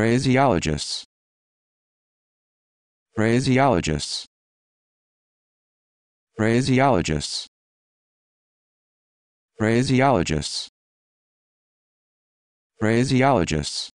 Phraseologists Phraseologists Phraseologists Phraseologists Phraseologists